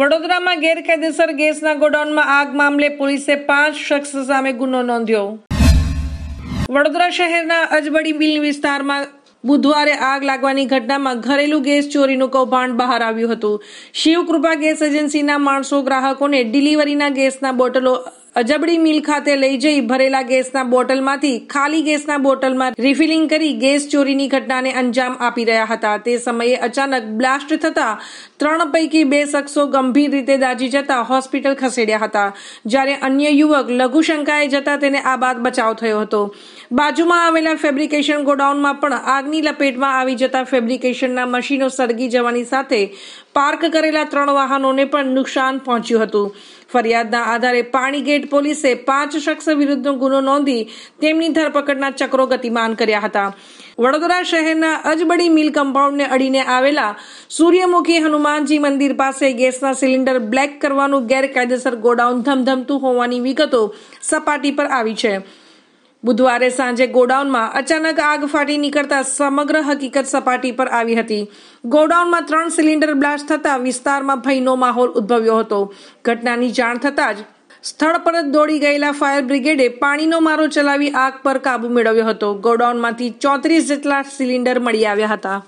વડોદરામાં ગેરકાયદેસર ગેસના ગોડાઉનમાં આગ મામલે પોલીસે પાંચ શખ્સ સામે ગુનો નોંધ્યો વડોદરા શહેરના અજબડી બિલ વિસ્તારમાં બુધવારે આગ લાગવાની ઘટનામાં ઘરેલું ગેસ ચોરીનું કૌભાંડ બહાર આવ્યું હતું શિવકૃપા ગેસ એજન્સીના માણસો ગ્રાહકોને ડિલિવરીના ગેસના બોટલો અજબડી મિલ ખાતે લઈ જઈ ભરેલા ગેસના બોટલમાંથી ખાલી ગેસના બોટલમાં રિફિલિંગ કરી ગેસ ચોરીની ઘટનાને અંજામ આપી રહ્યા હતા તે સમયે અચાનક બ્લાસ્ટ થતા ત્રણ પૈકી બે શખ્સો ગંભીર રીતે દાજી જતા હોસ્પિટલ ખસેડ્યા હતા જ્યારે અન્ય યુવક લઘુશંકાએ જતા તેને આ બાદ બચાવ થયો હતો બાજુમાં આવેલા ફેબ્રિકેશન ગોડાઉનમાં પણ આગની લપેટમાં આવી જતા ફેબ્રિકેશનના મશીનો સળગી જવાની સાથે પાર્ક કરેલા ત્રણ વાહનોને પણ નુકસાન પહોંચ્યું હતું ફરિયાદના આધારે પાણી ગેટ બીડ પોલીસે પાંચ શખ્સ વિરુદ્ધનો ગુનો નોંધી તેમની ધરપકડના ચક્રો ગતિમાન કર્યા હતા વડોદરા શહેરના અજબડી મિલ કમ્પાઉન્ડને અડીને આવેલા સૂર્યમુખી હનુમાનજી મંદિર પાસે ગેસના સિલિન્ડર બ્લેક કરવાનું ગેરકાયદેસર ગોડાઉન ધમધમતું હોવાની વિગતો સપાટી પર આવી છે બુધવારે સાંજે ગોડાઉનમાં અચાનક આગ ફાટી નીકળતા સમગ્ર હકીકત સપાટી પર આવી હતી ગોડાઉનમાં ત્રણ સિલિન્ડર બ્લાસ્ટ થતા વિસ્તારમાં ભયનો માહોલ ઉદ્ભવ્યો હતો ઘટનાની જાણ થતા જ સ્થળ પર જ દોડી ગયેલા ફાયર બ્રિગેડે પાણીનો મારો ચલાવી આગ પર કાબુ મેળવ્યો હતો ગોડાઉનમાંથી ચોત્રીસ જેટલા સિલિન્ડર મળી આવ્યા હતા